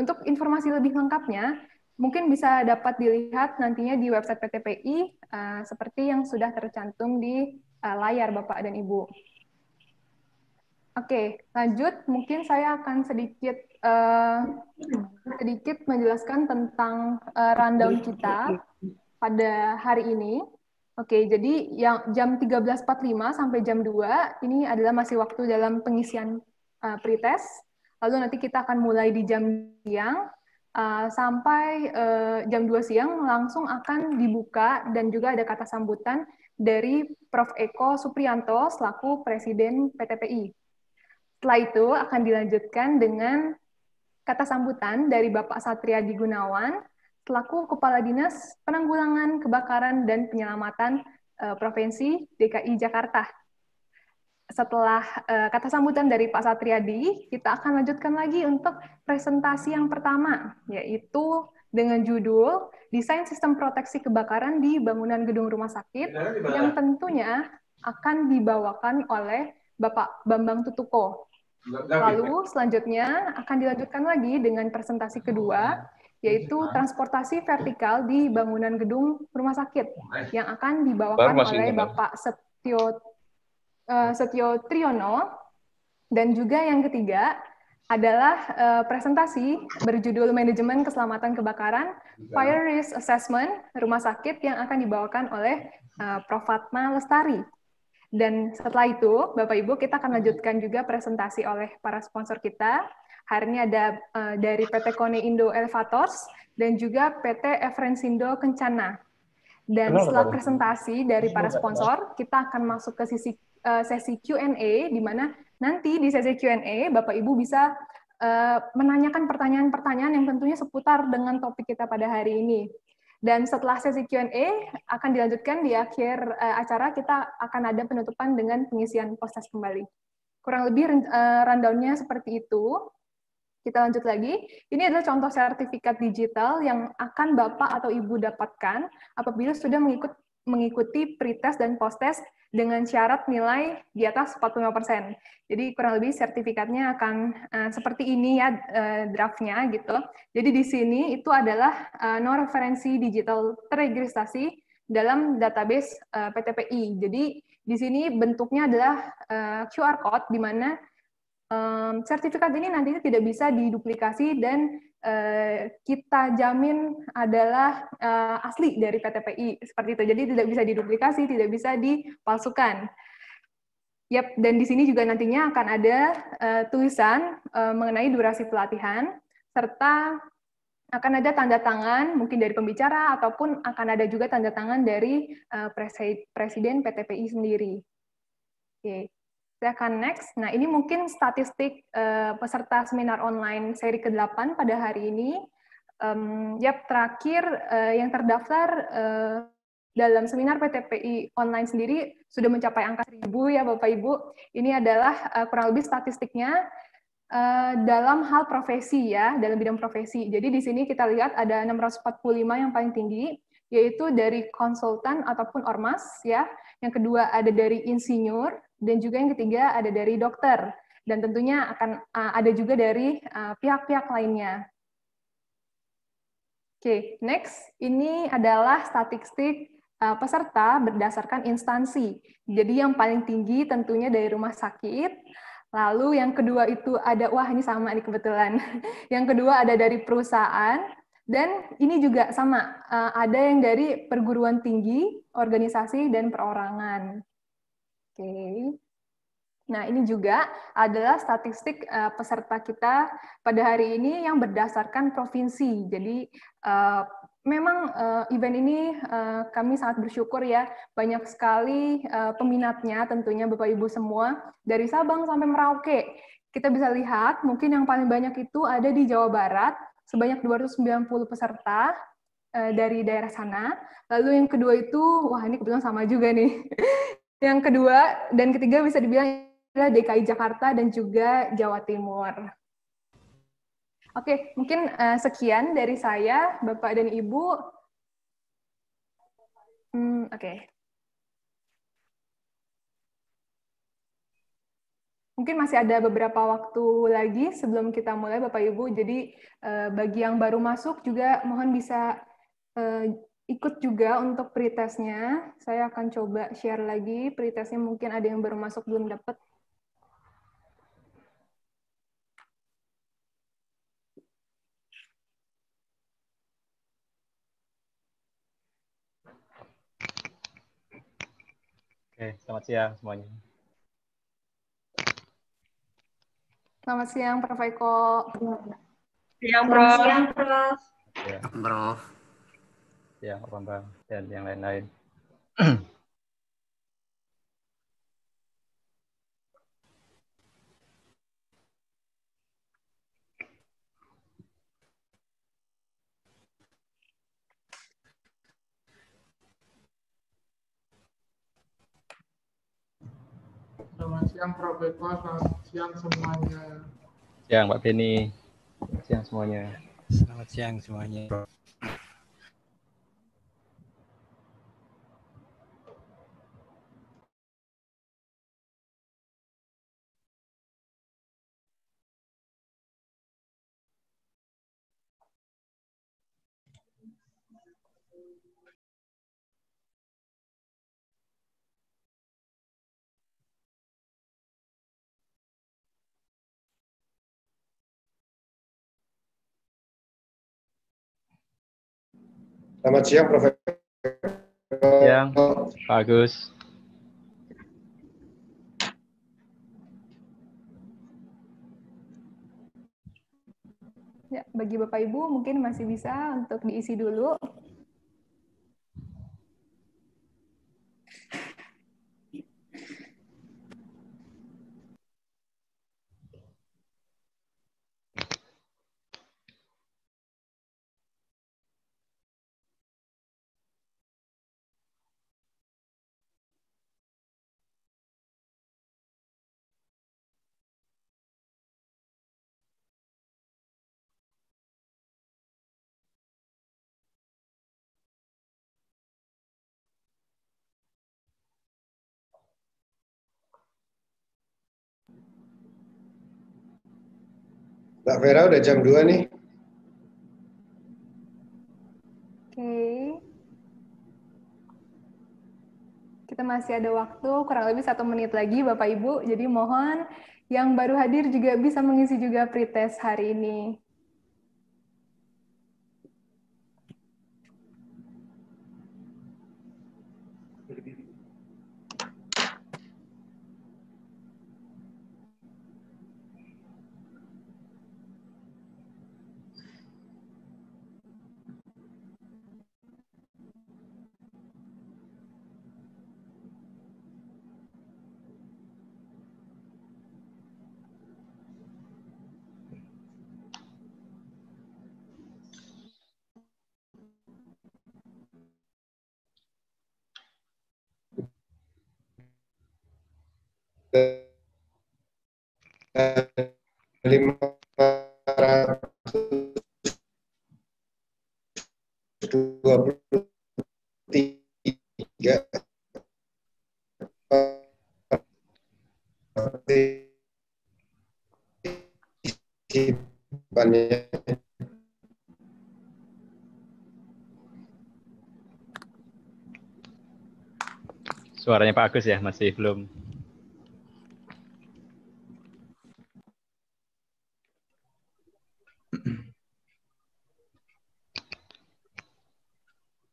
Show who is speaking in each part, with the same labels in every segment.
Speaker 1: Untuk informasi lebih lengkapnya, mungkin bisa dapat dilihat nantinya di website PTPI eh, seperti yang sudah tercantum di eh, layar Bapak dan Ibu. Oke, lanjut mungkin saya akan sedikit eh, sedikit menjelaskan tentang rundown kita pada hari ini. Oke, jadi yang jam 13.45 sampai jam 2 ini adalah masih waktu dalam pengisian uh, pretest Lalu nanti kita akan mulai di jam siang uh, sampai uh, jam 2 siang langsung akan dibuka dan juga ada kata sambutan dari Prof. Eko Suprianto selaku Presiden PTPI. Setelah itu akan dilanjutkan dengan kata sambutan dari Bapak Satriadi Gunawan selaku Kepala Dinas Penanggulangan Kebakaran dan Penyelamatan eh, Provinsi DKI Jakarta setelah uh, kata sambutan dari Pak Satriadi, kita akan lanjutkan lagi untuk presentasi yang pertama, yaitu dengan judul Desain Sistem Proteksi Kebakaran di Bangunan Gedung Rumah Sakit, yang tentunya akan dibawakan oleh Bapak Bambang Tutuko. Lalu selanjutnya akan dilanjutkan lagi dengan presentasi kedua, yaitu transportasi vertikal di bangunan gedung rumah sakit, yang akan dibawakan oleh Bapak Setio Eh, Setio Triono dan juga yang ketiga adalah eh, presentasi berjudul Manajemen Keselamatan Kebakaran Fire Risk Assessment Rumah Sakit yang akan dibawakan oleh uh, Prof. Fatma Lestari. Dan setelah itu, Bapak Ibu, kita akan lanjutkan juga presentasi oleh para sponsor kita. Hari ini ada dari PT Kone Indo Elevators dan juga PT Efrensindo Kencana. Dan setelah presentasi dari para sponsor, kita akan masuk ke sisi Eh, sesi Q&A, di mana nanti di sesi Q&A Bapak Ibu bisa eh, menanyakan pertanyaan-pertanyaan yang tentunya seputar dengan topik kita pada hari ini. Dan setelah sesi Q&A akan dilanjutkan di akhir eh, acara kita akan ada penutupan dengan pengisian proses kembali. Kurang lebih uh, rundown-nya seperti itu. Kita lanjut lagi. Ini adalah contoh sertifikat digital yang akan Bapak atau Ibu dapatkan apabila sudah mengikuti mengikuti pretest dan posttest dengan syarat nilai di atas 45%. Jadi kurang lebih sertifikatnya akan uh, seperti ini ya uh, draftnya gitu. Jadi di sini itu adalah uh, eh, no referensi digital terregistrasi dalam database uh, PTPI. Jadi di sini bentuknya adalah uh, QR code di mana um, sertifikat ini nantinya tidak bisa diduplikasi dan uh, kita jamin adalah uh, asli dari PTPI seperti itu. Jadi tidak bisa diduplikasi, tidak bisa dipalsukan. Yap, dan di sini juga nantinya akan ada uh, tulisan uh, mengenai durasi pelatihan serta akan ada tanda tangan mungkin dari pembicara ataupun akan ada juga tanda tangan dari uh, presiden PTPI sendiri. Oke. Okay. Saya akan next. Nah, ini mungkin statistik uh, peserta seminar online seri ke-8 pada hari ini. Um, yap, terakhir uh, yang terdaftar uh, dalam seminar PTPI online sendiri sudah mencapai angka 1000 ya Bapak Ibu. Ini adalah uh, kurang lebih statistiknya uh, dalam hal profesi ya, dalam bidang profesi. Jadi di sini kita lihat ada 645 yang paling tinggi, yaitu dari konsultan ataupun ormas ya. Yang kedua ada dari insinyur, dan juga yang ketiga ada dari dokter dan tentunya akan eh, ada juga dari eh, pihak-pihak lainnya. Oke, okay, next ini adalah statistik eh, peserta berdasarkan instansi. Jadi yang paling tinggi tentunya dari rumah sakit. Lalu yang kedua itu ada wah ini sama ini kebetulan. yang kedua ada dari perusahaan dan ini juga sama ada yang dari perguruan tinggi, organisasi dan perorangan okay. Nah, ini juga adalah statistik uh, peserta kita pada hari ini yang berdasarkan provinsi. Jadi, uh, memang uh, event ini uh, kami sangat bersyukur ya, banyak sekali uh, peminatnya tentunya Bapak Ibu semua dari Sabang sampai Merauke. Kita bisa lihat mungkin yang paling banyak itu ada di Jawa Barat sebanyak 290 peserta uh, dari daerah sana. Lalu yang kedua itu wah ini kebetulan sama juga nih. Yang kedua dan ketiga bisa dibilang adalah DKI Jakarta dan juga Jawa Timur. Oke, mungkin uh, sekian dari saya, Bapak dan Ibu. Hmm, Oke. Mungkin masih ada beberapa waktu lagi sebelum kita mulai, Bapak Ibu. Jadi, eh, bagi yang baru masuk juga mohon bisa eh, ikut juga untuk pretestnya. Saya akan coba share lagi pretestnya mungkin ada yang baru masuk belum dapat.
Speaker 2: Oke, selamat siang semuanya.
Speaker 1: Selamat siang, Prof. Eko. Siang, Prof. Selamat siang, Prof.
Speaker 2: Siang, Prof. Ya ya Bambang dan yang lain-lain. Selamat siang Prof. Eko, selamat siang semuanya. Siang Pak Beni, siang semuanya. Selamat siang semuanya.
Speaker 1: Selamat siang, Prof. Siang, bagus. Ya, bagi Bapak Ibu mungkin masih bisa untuk diisi dulu Mbak Vera udah jam 2 nih. Oke. Kita masih ada waktu, kurang lebih satu menit lagi Bapak Ibu. Jadi mohon yang baru hadir juga bisa mengisi juga pretest hari ini. lima ratus
Speaker 2: dua puluh tiga suaranya Pak Agus ya masih belum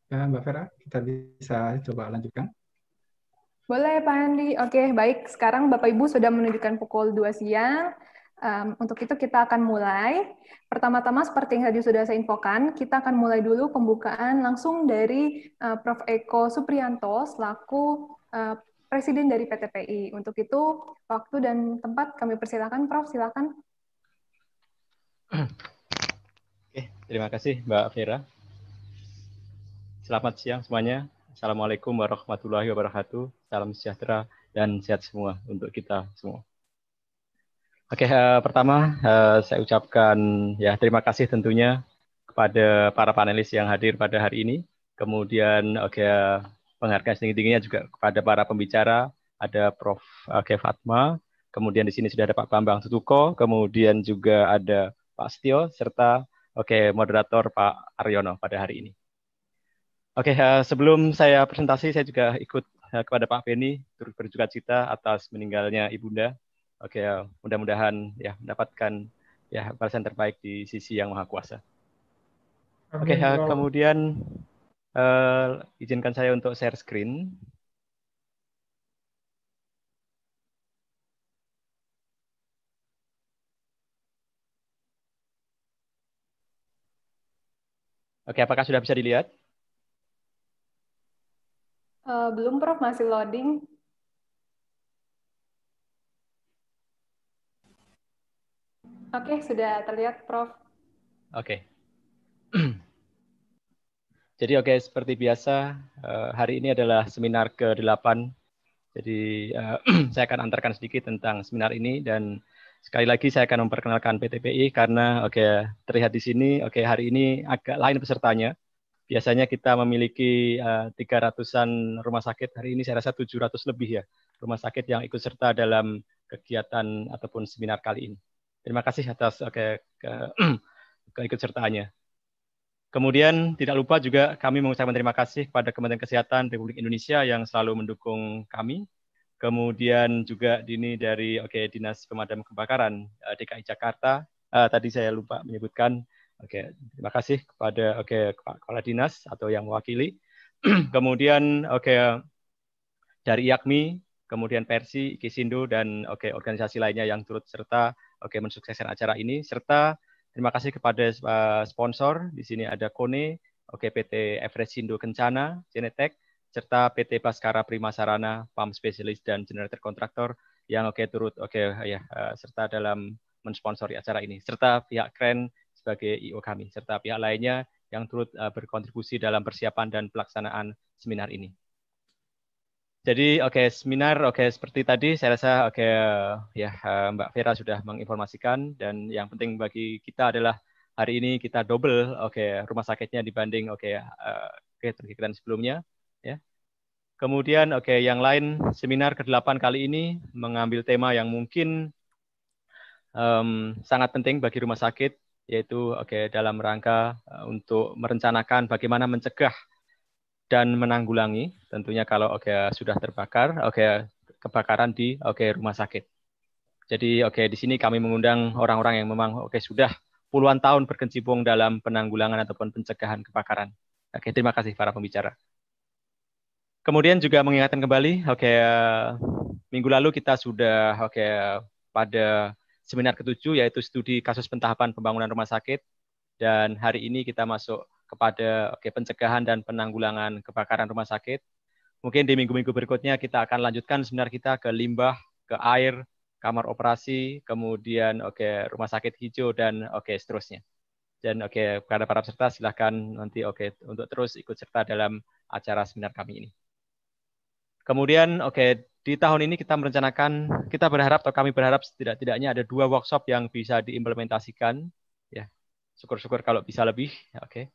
Speaker 2: Ya, Mbak Vera, kita bisa coba lanjutkan.
Speaker 1: Boleh, Pak Andi. Oke, baik. Sekarang Bapak-Ibu sudah menunjukkan pukul 2 siang. Um, untuk itu kita akan mulai. Pertama-tama seperti yang tadi sudah saya infokan, kita akan mulai dulu pembukaan langsung dari uh, Prof. Eko Suprianto selaku uh, Presiden dari PTPI. Untuk itu waktu dan tempat kami persilakan, Prof. Silakan.
Speaker 2: Oke, terima kasih Mbak Vera. Selamat siang semuanya. Assalamualaikum warahmatullahi wabarakatuh. Salam sejahtera dan sehat semua untuk kita semua. Oke, uh, pertama uh, saya ucapkan ya terima kasih tentunya kepada para panelis yang hadir pada hari ini. Kemudian oke okay, eh, penghargaan setinggi-tingginya juga kepada para pembicara, ada Prof. Oke Fatma, kemudian di sini sudah ada Pak Bambang Sutuko, kemudian juga ada Pak Stio serta oke okay, moderator Pak Aryono pada hari ini. Oke, uh, sebelum saya presentasi, saya juga ikut uh, kepada Pak Beni turut berduka cita atas meninggalnya Ibunda. Oke, uh, mudah-mudahan ya mendapatkan ya balasan terbaik di sisi yang maha kuasa. Oke, okay, uh, kemudian uh, izinkan saya untuk share screen. Oke, okay, apakah sudah bisa dilihat?
Speaker 1: Eh, belum, Prof. Masih loading. Oke, okay, sudah terlihat, Prof.
Speaker 2: Oke. Okay. Jadi oke, okay, seperti biasa, eh, hari ini adalah seminar ke-8. Jadi eh, saya akan antarkan sedikit tentang seminar ini dan sekali lagi saya akan memperkenalkan PTPI karena oke okay, terlihat di sini oke okay, hari ini agak lain pesertanya biasanya kita memiliki eh, tiga uh, ratusan rumah sakit hari ini saya rasa tujuh ratus lebih ya rumah sakit yang ikut serta dalam kegiatan ataupun seminar kali ini. Terima kasih atas okay, eh, ke, keikutsertaannya. Kemudian tidak lupa juga kami mengucapkan terima kasih kepada Kementerian Kesehatan Republik Indonesia yang selalu mendukung kami. Kemudian juga dini dari oke okay, Dinas Pemadam Kebakaran eh, DKI Jakarta. Uh, tadi saya lupa menyebutkan Oke, terima kasih kepada oke Pak Kepala Dinas atau yang mewakili. kemudian oke dari IAKMI, kemudian Persi, Kisindo dan oke organisasi lainnya yang turut serta oke mensukseskan acara ini serta terima kasih kepada uh, sponsor di sini ada Kone, oke PT Everest Sindo Kencana, Genetek serta PT Baskara Prima Sarana, Pam Specialist dan Generator Kontraktor yang oke turut oke ya eh, serta dalam mensponsori acara ini serta pihak Kren sebagai IO kami, serta pihak lainnya yang turut eh, berkontribusi dalam persiapan dan pelaksanaan seminar ini. Jadi oke okay, seminar oke okay, seperti tadi saya rasa oke okay, eh, ya eh, Mbak Vera sudah menginformasikan dan yang penting bagi kita adalah hari ini kita double oke okay, rumah sakitnya dibanding oke okay, kegiatan sebelumnya ya. Kemudian oke okay, yang lain seminar ke-8 kali ini mengambil tema yang mungkin um, sangat penting bagi rumah sakit yaitu oke okay, dalam rangka eh, untuk merencanakan bagaimana mencegah dan menanggulangi tentunya kalau oke okay, sudah terbakar oke okay, kebakaran di oke okay, rumah sakit. Jadi oke okay, di sini kami mengundang orang-orang yang memang oke okay, sudah puluhan tahun berkecimpung dalam penanggulangan ataupun pencegahan kebakaran. Oke, okay, terima kasih para pembicara. Kemudian juga mengingatkan kembali, oke okay, eh, minggu lalu kita sudah oke okay, pada seminar ketujuh yaitu studi kasus pentahapan pembangunan rumah sakit dan hari ini kita masuk kepada oke pencegahan dan penanggulangan kebakaran rumah sakit. Mungkin di minggu-minggu berikutnya kita akan lanjutkan seminar kita ke limbah, ke air, kamar operasi, kemudian oke rumah sakit hijau dan oke seterusnya. Dan oke kepada para peserta silahkan nanti oke untuk terus ikut serta dalam acara seminar kami ini. Kemudian oke di tahun ini kita merencanakan, kita berharap atau kami berharap setidak-tidaknya ada dua workshop yang bisa diimplementasikan. Ya, syukur-syukur kalau bisa lebih. Ya, oke. Okay.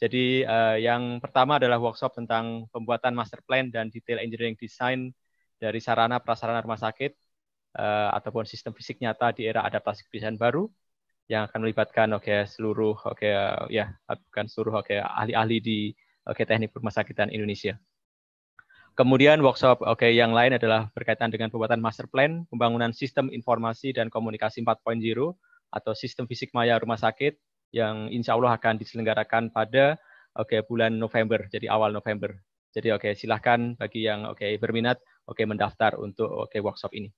Speaker 2: Jadi uh, yang pertama adalah workshop tentang pembuatan master plan dan detail engineering design dari sarana prasarana rumah sakit uh, ataupun sistem fisik nyata di era adaptasi kebiasaan baru yang akan melibatkan oke okay, seluruh oke okay, uh, ya bukan seluruh oke okay, ahli-ahli di oke okay, teknik rumah sakitan Indonesia. Kemudian workshop oke okay, yang lain adalah berkaitan dengan pembuatan master plan, pembangunan sistem informasi dan komunikasi 4.0 atau sistem fisik maya rumah sakit yang insya Allah akan diselenggarakan pada oke okay, bulan November, jadi awal November. Jadi oke okay, silahkan bagi yang oke okay, berminat oke okay, mendaftar untuk oke okay, workshop ini.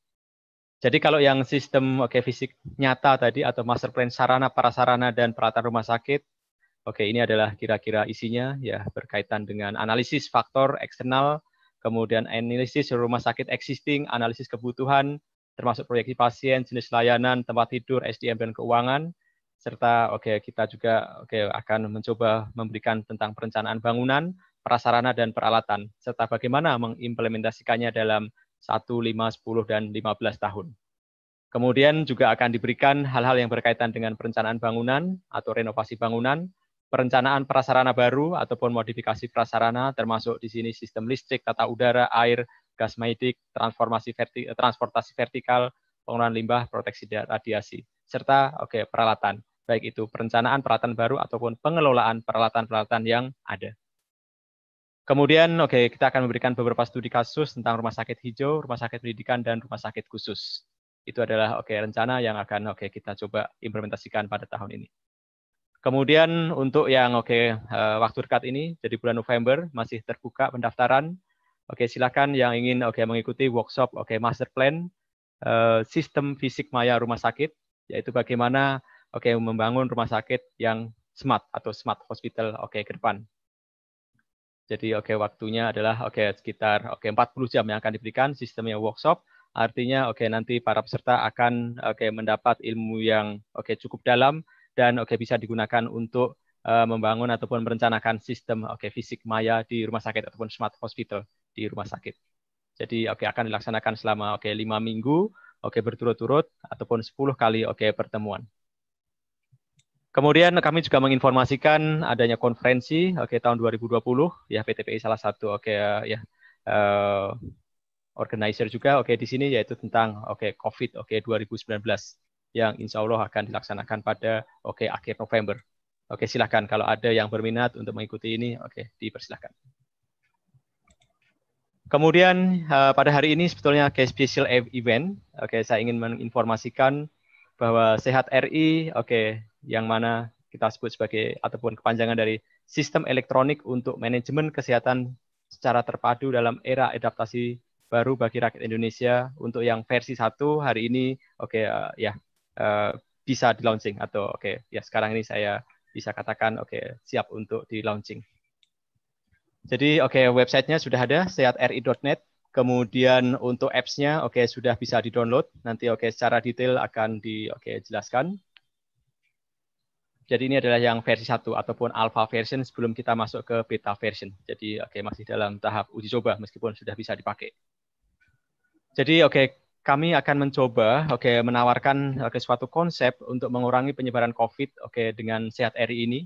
Speaker 2: Jadi kalau yang sistem oke okay, fisik nyata tadi atau master plan sarana prasarana dan peralatan rumah sakit Oke, okay, ini adalah kira-kira isinya ya berkaitan dengan analisis faktor eksternal, kemudian analisis rumah sakit existing, analisis kebutuhan, termasuk proyeksi pasien, jenis layanan, tempat tidur, SDM dan keuangan, serta oke okay, kita juga oke okay, akan mencoba memberikan tentang perencanaan bangunan, prasarana dan peralatan, serta bagaimana mengimplementasikannya dalam 1, 5, 10, dan 15 tahun. Kemudian juga akan diberikan hal-hal yang berkaitan dengan perencanaan bangunan atau renovasi bangunan, perencanaan prasarana baru ataupun modifikasi prasarana termasuk di sini sistem listrik, tata udara, air, gas maidik, transformasi verti, eh, transportasi vertikal, pengelolaan limbah, proteksi radiasi serta oke okay, peralatan baik itu perencanaan peralatan baru ataupun pengelolaan peralatan-peralatan yang ada. Kemudian, oke, okay, kita akan memberikan beberapa studi kasus tentang rumah sakit hijau, rumah sakit pendidikan, dan rumah sakit khusus. Itu adalah oke okay, rencana yang akan oke okay, kita coba implementasikan pada tahun ini. Kemudian untuk yang oke okay, uh, eh, waktu dekat ini jadi bulan November masih terbuka pendaftaran. Oke, okay, silakan yang ingin oke okay, mengikuti workshop oke okay, master plan uh, sistem fisik maya rumah sakit yaitu bagaimana oke okay, membangun rumah sakit yang smart atau smart hospital oke okay, ke depan. Jadi oke okay, waktunya adalah oke okay, sekitar oke okay, 40 jam yang akan diberikan sistemnya workshop. Artinya oke okay, nanti para peserta akan oke okay, mendapat ilmu yang oke okay, cukup dalam dan oke okay, bisa digunakan untuk uh, membangun ataupun merencanakan sistem oke okay, fisik maya di rumah sakit ataupun smart hospital di rumah sakit. Jadi oke okay, akan dilaksanakan selama oke okay, lima minggu oke okay, berturut-turut ataupun 10 kali oke okay, pertemuan. Kemudian kami juga menginformasikan adanya konferensi oke okay, tahun 2020 ya PTPI salah satu oke okay, uh, ya uh, organizer juga oke okay, di sini yaitu tentang oke okay, COVID oke okay, 2019 yang insya Allah akan dilaksanakan pada oke okay, akhir November. Oke, okay, silahkan kalau ada yang berminat untuk mengikuti ini, oke okay, dipersilahkan. Kemudian uh, pada hari ini sebetulnya ke special event. Oke, okay, saya ingin menginformasikan bahwa Sehat RI, oke, okay, yang mana kita sebut sebagai ataupun kepanjangan dari Sistem Elektronik untuk Manajemen Kesehatan secara terpadu dalam era adaptasi baru bagi rakyat Indonesia untuk yang versi satu hari ini, oke okay, uh, eh, ya Eh, bisa di launching atau oke okay, ya sekarang ini saya bisa katakan oke okay, siap untuk di launching. Jadi oke okay, websitenya sudah ada sehatri.net. Kemudian untuk appsnya oke okay, sudah bisa di download. Nanti oke okay, secara detail akan di oke okay, jelaskan. Jadi ini adalah yang versi 1 ataupun alpha version sebelum kita masuk ke beta version. Jadi oke okay, masih dalam tahap uji coba meskipun sudah bisa dipakai. Jadi oke okay, kami akan mencoba oke okay, menawarkan oke okay, suatu konsep untuk mengurangi penyebaran COVID oke okay, dengan sehat RI ini.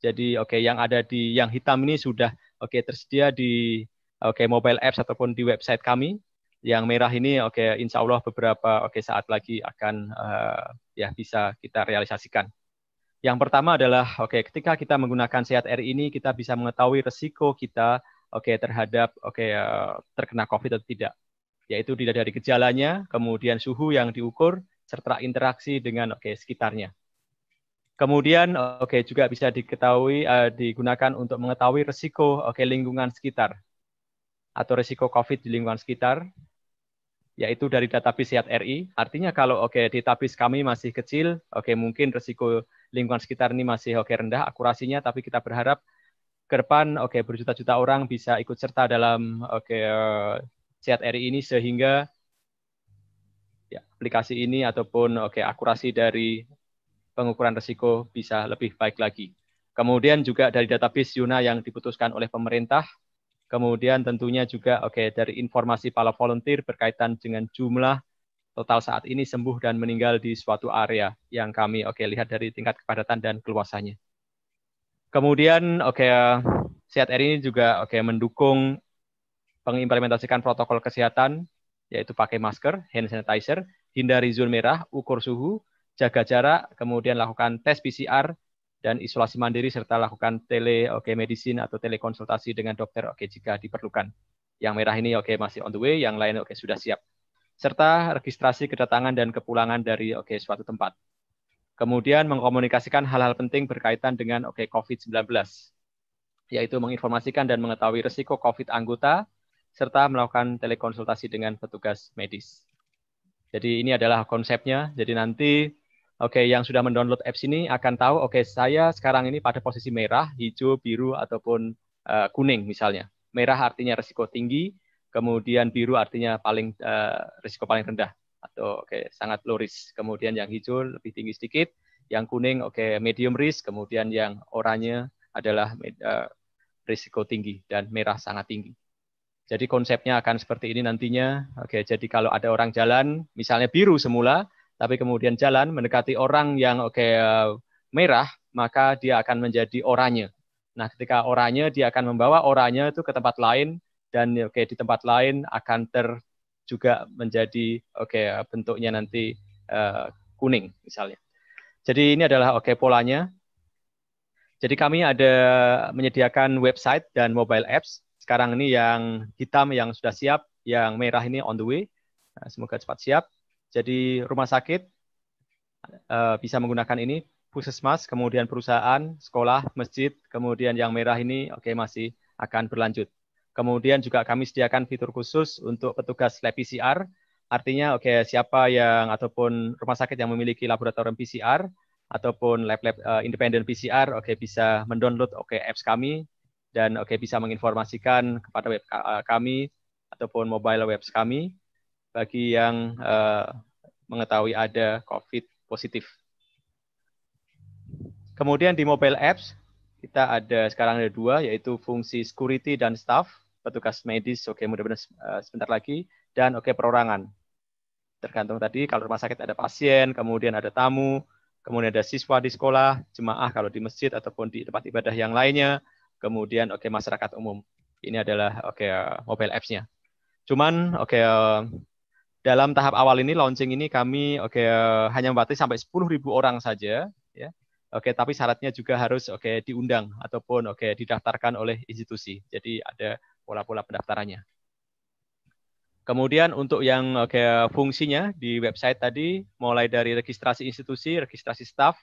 Speaker 2: Jadi oke okay, yang ada di yang hitam ini sudah oke okay, tersedia di oke okay, mobile apps ataupun di website kami. Yang merah ini oke okay, insya Allah beberapa oke okay, saat lagi akan uh, ya bisa kita realisasikan. Yang pertama adalah oke okay, ketika kita menggunakan sehat RI ini kita bisa mengetahui resiko kita oke okay, terhadap oke okay, uh, eh, terkena COVID atau tidak yaitu dilihat dari gejalanya, kemudian suhu yang diukur, serta interaksi dengan oke okay, sekitarnya. Kemudian oke okay, juga bisa diketahui uh, digunakan untuk mengetahui resiko oke okay, lingkungan sekitar atau resiko COVID di lingkungan sekitar yaitu dari database Sehat RI. Artinya kalau oke okay, database kami masih kecil, oke okay, mungkin resiko lingkungan sekitar ini masih oke okay, rendah akurasinya, tapi kita berharap ke depan oke okay, berjuta-juta orang bisa ikut serta dalam oke okay, eh, sehat RI ini sehingga ya, aplikasi ini ataupun oke okay, akurasi dari pengukuran resiko bisa lebih baik lagi. Kemudian juga dari database Yuna yang diputuskan oleh pemerintah, kemudian tentunya juga oke okay, dari informasi para volunteer berkaitan dengan jumlah total saat ini sembuh dan meninggal di suatu area yang kami oke okay, lihat dari tingkat kepadatan dan keluasannya. Kemudian oke okay, RI ini juga oke okay, mendukung mengimplementasikan protokol kesehatan, yaitu pakai masker, hand sanitizer, hindari zona merah, ukur suhu, jaga jarak, kemudian lakukan tes PCR, dan isolasi mandiri serta lakukan tele oke okay, medicine atau telekonsultasi dengan dokter oke okay, jika diperlukan. Yang merah ini oke okay, masih on the way, yang lain oke okay, sudah siap. Serta registrasi kedatangan dan kepulangan dari oke okay, suatu tempat. Kemudian mengkomunikasikan hal-hal penting berkaitan dengan oke okay, COVID-19 yaitu menginformasikan dan mengetahui resiko COVID anggota, serta melakukan telekonsultasi dengan petugas medis. Jadi ini adalah konsepnya. Jadi nanti oke okay, yang sudah mendownload apps ini akan tahu oke okay, saya sekarang ini pada posisi merah, hijau, biru ataupun uh, kuning misalnya. Merah artinya risiko tinggi, kemudian biru artinya paling uh, eh, risiko paling rendah atau oke okay, sangat low risk. Kemudian yang hijau lebih tinggi sedikit, yang kuning oke okay, medium risk, kemudian yang oranye adalah uh, risiko tinggi dan merah sangat tinggi. Jadi konsepnya akan seperti ini nantinya. Oke, jadi kalau ada orang jalan, misalnya biru semula, tapi kemudian jalan mendekati orang yang oke merah, maka dia akan menjadi oranye. Nah, ketika oranye dia akan membawa oranye itu ke tempat lain dan oke di tempat lain akan ter juga menjadi oke bentuknya nanti uh, kuning misalnya. Jadi ini adalah oke polanya. Jadi kami ada menyediakan website dan mobile apps sekarang ini yang hitam yang sudah siap, yang merah ini on the way. Nah, semoga cepat siap. Jadi rumah sakit eh, bisa menggunakan ini, puskesmas, kemudian perusahaan, sekolah, masjid, kemudian yang merah ini oke okay, masih akan berlanjut. Kemudian juga kami sediakan fitur khusus untuk petugas lab PCR. Artinya oke okay, siapa yang ataupun rumah sakit yang memiliki laboratorium PCR ataupun lab-lab uh, eh, independen PCR oke okay, bisa mendownload oke okay, apps kami dan oke okay, bisa menginformasikan kepada web eh, kami ataupun mobile webs kami bagi yang uh, mengetahui ada COVID positif. Kemudian di mobile apps kita ada sekarang ada dua yaitu fungsi security dan staff petugas medis oke okay, mudah-mudahan uh, sebentar lagi dan oke okay, perorangan tergantung tadi kalau rumah sakit ada pasien kemudian ada tamu kemudian ada siswa di sekolah jemaah kalau di masjid ataupun di tempat ibadah yang lainnya kemudian oke okay, masyarakat umum. Ini adalah oke okay, eh, mobile apps-nya. Cuman oke okay, eh, dalam tahap awal ini launching ini kami oke okay, eh, hanya membatasi sampai 10.000 orang saja ya. Oke, okay, tapi syaratnya juga harus oke okay, diundang ataupun oke okay, didaftarkan oleh institusi. Jadi ada pola-pola pendaftarannya. Kemudian untuk yang oke okay, fungsinya di website tadi mulai dari registrasi institusi, registrasi staff,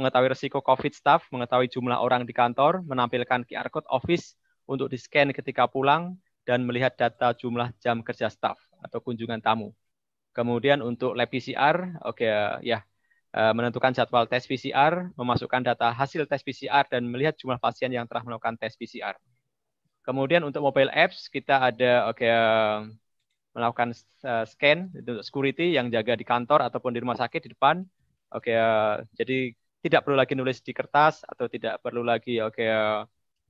Speaker 2: mengetahui resiko COVID staff, mengetahui jumlah orang di kantor, menampilkan QR Code Office untuk di-scan ketika pulang, dan melihat data jumlah jam kerja staff atau kunjungan tamu. Kemudian untuk lab PCR, oke okay, eh, ya, eh, menentukan jadwal tes PCR, memasukkan data hasil tes PCR, dan melihat jumlah pasien yang telah melakukan tes PCR. Kemudian untuk mobile apps, kita ada oke okay, eh, melakukan scan untuk security yang jaga di kantor ataupun di rumah sakit di depan. Oke, okay, jadi tidak perlu lagi nulis di kertas atau tidak perlu lagi oke okay, eh,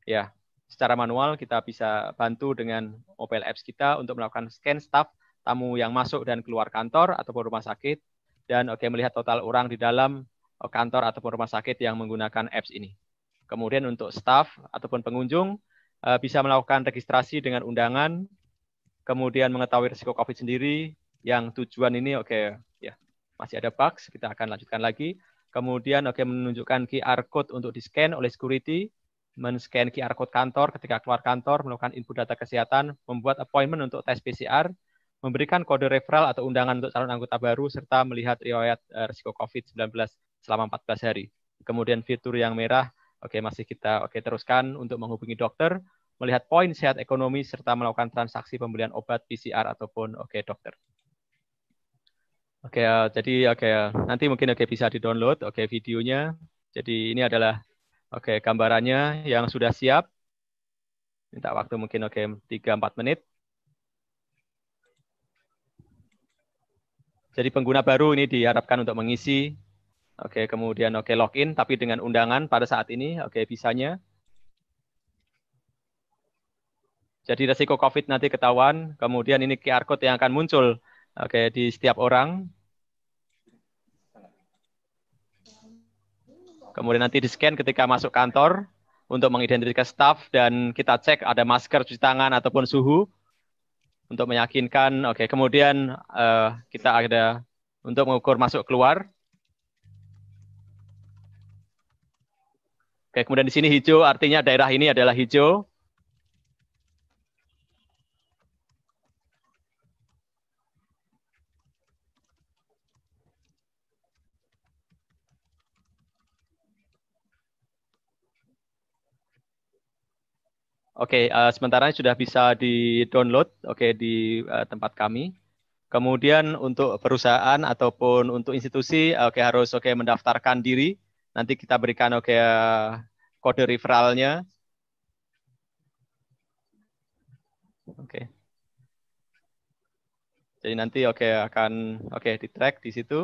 Speaker 2: ya secara manual kita bisa bantu dengan mobile apps kita untuk melakukan scan staff tamu yang masuk dan keluar kantor ataupun rumah sakit dan oke okay, melihat total orang di dalam eh, kantor ataupun rumah sakit yang menggunakan apps ini. Kemudian untuk staff ataupun pengunjung eh, bisa melakukan registrasi dengan undangan, kemudian mengetahui risiko COVID sendiri yang tujuan ini oke okay, ya masih ada bugs kita akan lanjutkan lagi Kemudian oke okay, menunjukkan QR code untuk di-scan oleh security, men-scan QR code kantor ketika keluar kantor, melakukan input data kesehatan, membuat appointment untuk tes PCR, memberikan kode referral atau undangan untuk calon anggota baru, serta melihat riwayat eh, risiko COVID-19 selama 14 hari. Kemudian fitur yang merah, oke okay, masih kita oke okay, teruskan untuk menghubungi dokter, melihat poin sehat ekonomi, serta melakukan transaksi pembelian obat PCR ataupun oke okay, dokter. Oke, okay, uh, eh, jadi oke okay, uh, nanti mungkin oke okay, bisa di-download oke okay, videonya. Jadi ini adalah oke okay, gambarannya yang sudah siap. Minta waktu mungkin oke okay, empat menit. Jadi pengguna baru ini diharapkan untuk mengisi oke okay, kemudian oke okay, login tapi dengan undangan pada saat ini oke okay, bisanya. Jadi resiko COVID nanti ketahuan, kemudian ini QR code yang akan muncul Oke, di setiap orang. Kemudian nanti di-scan ketika masuk kantor untuk mengidentifikasi staff dan kita cek ada masker cuci tangan ataupun suhu untuk meyakinkan. Oke, kemudian uh, kita ada untuk mengukur masuk keluar. Oke, kemudian di sini hijau artinya daerah ini adalah hijau. Oke, okay, uh, eh, sementara sudah bisa di-download oke okay, di uh, tempat kami. Kemudian untuk perusahaan ataupun untuk institusi oke okay, harus oke okay, mendaftarkan diri. Nanti kita berikan oke okay, eh, kode referralnya. Oke. Okay. Jadi nanti oke okay, akan oke okay, di track di situ.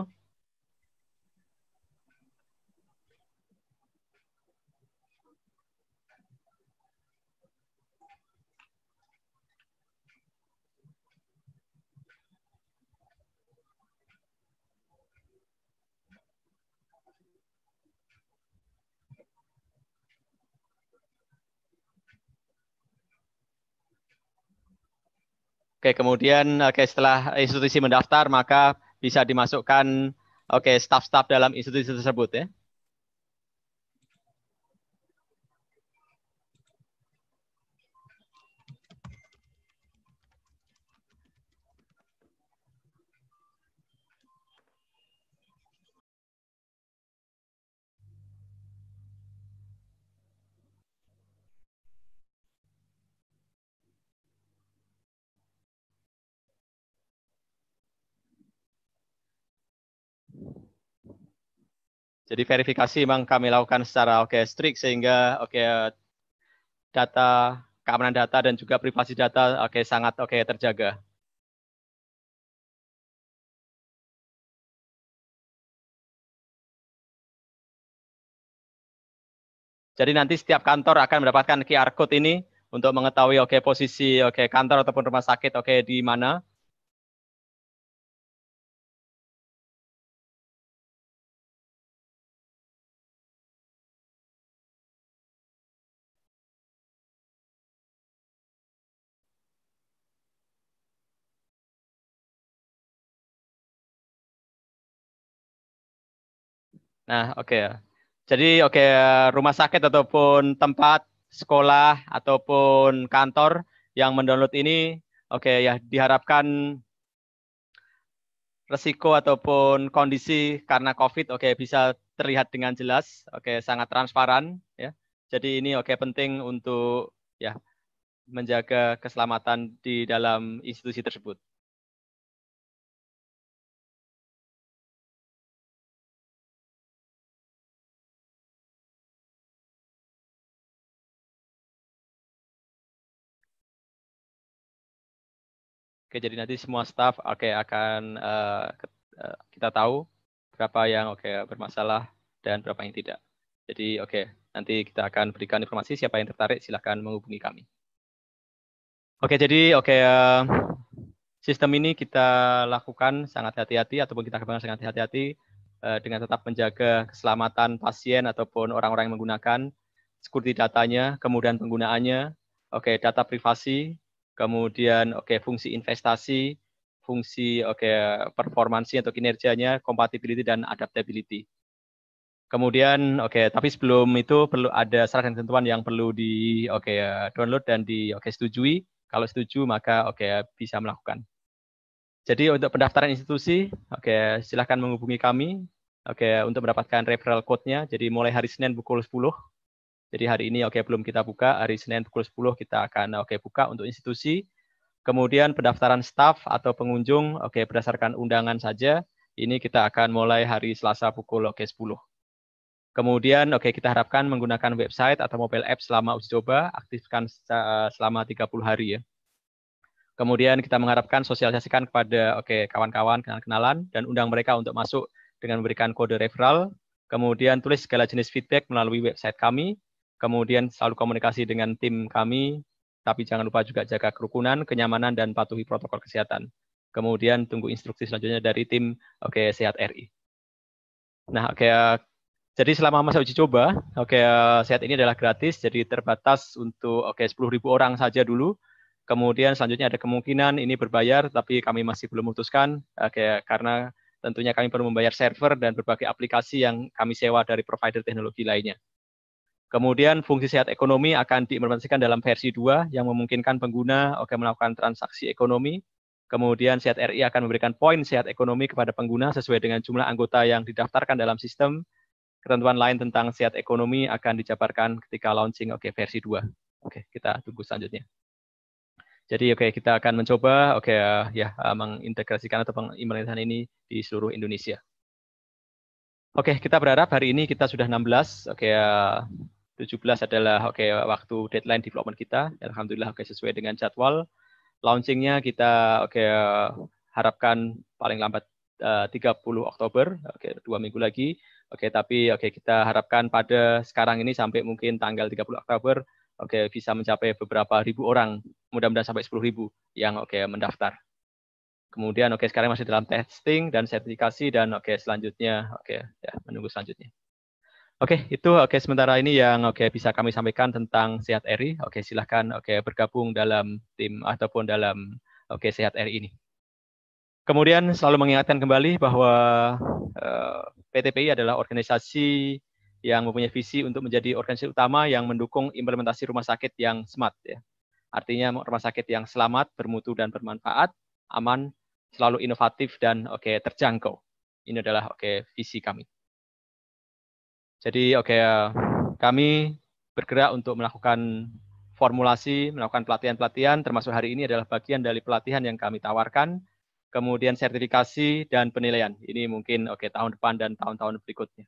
Speaker 2: Oke, kemudian oke setelah institusi mendaftar maka bisa dimasukkan oke staff-staff dalam institusi tersebut ya. Jadi verifikasi memang kami lakukan secara oke okay, strict sehingga oke okay, data keamanan data dan juga privasi data oke okay, sangat oke okay, terjaga. Jadi nanti setiap kantor akan mendapatkan QR code ini untuk mengetahui oke okay, posisi oke okay, kantor ataupun rumah sakit oke okay, di mana Nah, oke. Okay. Ya. Jadi oke okay, rumah sakit ataupun tempat sekolah ataupun kantor yang mendownload ini oke okay, ya diharapkan resiko ataupun kondisi karena Covid oke okay, bisa terlihat dengan jelas, oke okay, sangat transparan ya. Jadi ini oke okay, penting untuk ya menjaga keselamatan di dalam institusi tersebut. Oke, jadi nanti semua staff oke okay, akan uh, kita tahu berapa yang oke okay, bermasalah dan berapa yang tidak. Jadi oke, okay, nanti kita akan berikan informasi siapa yang tertarik silahkan menghubungi kami. Oke, jadi oke uh, sistem ini kita lakukan sangat hati-hati ataupun kita kembangkan sangat hati-hati uh, dengan tetap menjaga keselamatan pasien ataupun orang-orang yang menggunakan security datanya, kemudian penggunaannya, oke data privasi kemudian oke okay, fungsi investasi, fungsi oke okay, performansi atau kinerjanya, compatibility dan adaptability. Kemudian oke okay, tapi sebelum itu perlu ada syarat dan ketentuan yang perlu di oke okay, download dan di oke okay, setujui. Kalau setuju maka oke okay, bisa melakukan. Jadi untuk pendaftaran institusi, oke okay, silahkan menghubungi kami Oke, okay, untuk mendapatkan referral code-nya, jadi mulai hari Senin pukul 10 jadi hari ini oke okay, belum kita buka, hari Senin pukul 10 kita akan oke okay, buka untuk institusi. Kemudian pendaftaran staff atau pengunjung oke okay, berdasarkan undangan saja. Ini kita akan mulai hari Selasa pukul oke okay, 10. Kemudian oke okay, kita harapkan menggunakan website atau mobile app selama uji coba, aktifkan eh, selama 30 hari ya. Kemudian kita mengharapkan sosialisasikan kepada oke okay, kawan-kawan kenal-kenalan dan undang mereka untuk masuk dengan memberikan kode referral. Kemudian tulis segala jenis feedback melalui website kami. Kemudian selalu komunikasi dengan tim kami, tapi jangan lupa juga jaga kerukunan, kenyamanan, dan patuhi protokol kesehatan. Kemudian tunggu instruksi selanjutnya dari tim Oke okay, Sehat RI. Nah, oke. Okay, eh, jadi selama masa uji coba, oke okay, eh, sehat ini adalah gratis, jadi terbatas untuk oke okay, 10.000 orang saja dulu. Kemudian selanjutnya ada kemungkinan ini berbayar, tapi kami masih belum memutuskan oke, karena tentunya kami perlu membayar server dan berbagai aplikasi yang kami sewa dari provider teknologi lainnya. Kemudian fungsi sehat ekonomi akan diimplementasikan dalam versi 2 yang memungkinkan pengguna oke melakukan transaksi ekonomi. Kemudian sehat RI akan memberikan poin sehat ekonomi kepada pengguna sesuai dengan jumlah anggota yang didaftarkan dalam sistem. Ketentuan lain tentang sehat ekonomi akan dijabarkan ketika launching oke versi 2. Oke, kita tunggu selanjutnya. Jadi oke kita akan mencoba oke ya eh, mengintegrasikan atau pengimplementasian ini di seluruh Indonesia. Oke, kita berharap hari ini kita sudah 16. Oke, eh, 17 adalah oke okay, waktu deadline development kita. Alhamdulillah oke okay, sesuai dengan jadwal. Launchingnya kita oke okay, harapkan paling lambat eh, uh, 30 Oktober, oke okay, dua minggu lagi. Oke okay, tapi oke okay, kita harapkan pada sekarang ini sampai mungkin tanggal 30 Oktober oke okay, bisa mencapai beberapa ribu orang, mudah-mudahan sampai 10 ribu yang oke okay, mendaftar. Kemudian oke okay, sekarang masih dalam testing dan sertifikasi dan oke okay, selanjutnya oke okay, ya menunggu selanjutnya. Oke, okay, itu oke okay, sementara ini yang oke okay, bisa kami sampaikan tentang Sehat RI. Oke, okay, silahkan oke okay, bergabung dalam tim ataupun dalam oke okay, Sehat RI ini. Kemudian selalu mengingatkan kembali bahwa uh, eh, PTPI adalah organisasi yang mempunyai visi untuk menjadi organisasi utama yang mendukung implementasi rumah sakit yang smart ya. Artinya rumah sakit yang selamat, bermutu dan bermanfaat, aman, selalu inovatif dan oke okay, terjangkau. Ini adalah oke okay, visi kami. Jadi oke okay, ya, kami bergerak untuk melakukan formulasi, melakukan pelatihan-pelatihan termasuk hari ini adalah bagian dari pelatihan yang kami tawarkan. Kemudian sertifikasi dan penilaian. Ini mungkin oke okay, tahun depan dan tahun-tahun berikutnya.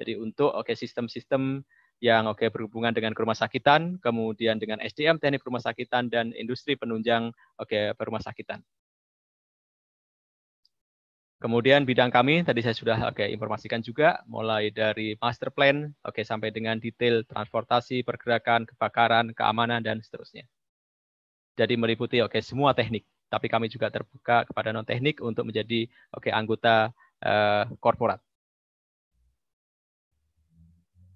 Speaker 2: Jadi untuk oke okay, sistem-sistem yang oke okay, berhubungan dengan rumah sakitan, kemudian dengan SDM teknik rumah sakitan dan industri penunjang oke okay, rumah sakitan. Kemudian bidang kami tadi saya sudah oke okay, informasikan juga mulai dari master plan oke okay, sampai dengan detail transportasi, pergerakan, kebakaran, keamanan dan seterusnya. Jadi meliputi oke okay, semua teknik, tapi kami juga terbuka kepada non teknik untuk menjadi oke okay, anggota korporat. Eh, korporat.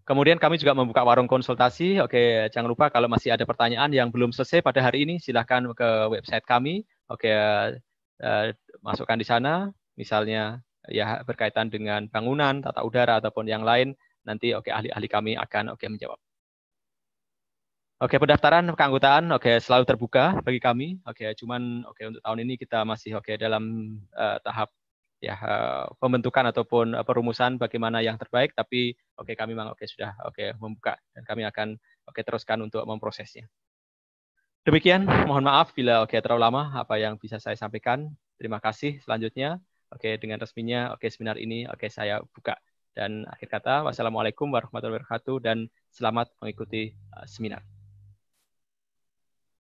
Speaker 2: Kemudian kami juga membuka warung konsultasi. Oke, jangan lupa kalau masih ada pertanyaan yang belum selesai pada hari ini, silahkan ke website kami. Oke, eh, eh, masukkan di sana misalnya ya berkaitan dengan bangunan, tata udara ataupun yang lain, nanti oke okay, ahli-ahli kami akan oke okay, menjawab. Oke, okay, pendaftaran keanggotaan oke okay, selalu terbuka bagi kami. Oke, okay, cuman oke okay, untuk tahun ini kita masih oke okay, dalam uh, tahap ya uh, pembentukan ataupun uh, perumusan bagaimana yang terbaik, tapi oke okay, kami memang oke okay, sudah oke okay, membuka dan kami akan oke okay, teruskan untuk memprosesnya. Demikian, mohon maaf bila oke okay, terlalu lama apa yang bisa saya sampaikan. Terima kasih. Selanjutnya oke okay, dengan resminya oke okay, seminar ini oke okay, saya buka dan akhir kata wassalamualaikum warahmatullahi wabarakatuh dan selamat mengikuti uh, seminar